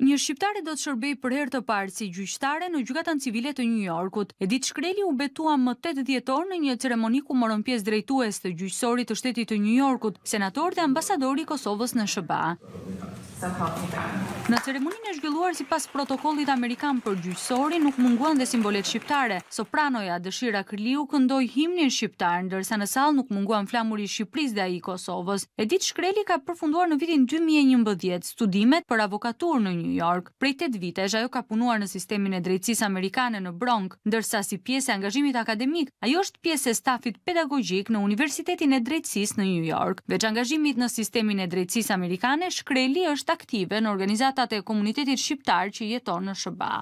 Një shqiptare do të shërbej për herë të parë si gjyqtare në gjyqatan civile të New Yorkut. Edith Shkreli u betua më 8 djetor në një ceremoni ku morën pjesë drejtues të gjyqësorit të shtetit të New Yorkut, senator dhe ambasadori Kosovës në Shëba. Në ceremoninë e zhvilluar sipas protokollit amerikan për gjyqësori, nuk munguan dhe simbolet shqiptare. Sopranoja Dëshira Kriliu këndoi himnin shqiptar, ndërsa në sallë nuk munguan flamuri i Shqipërisë dhe ai i Kosovës. Edit Shkreli ka përfunduar në vitin 2011 studimet për avokaturë në New York. Prej 8 vitesh ajo ka punuar në sistemin e drejtësisë amerikane në Bronx, ndërsa si pjesë e angazhimit akademik, ajo është pjesë e stafit pedagogjik në Universitetin e Drejtësisë në New York. Veç angazhimit në sistemin e drejtësisë amerikane, Shkreli është aktive në organizatat e komunitetit shqiptar që jeton në Shëba.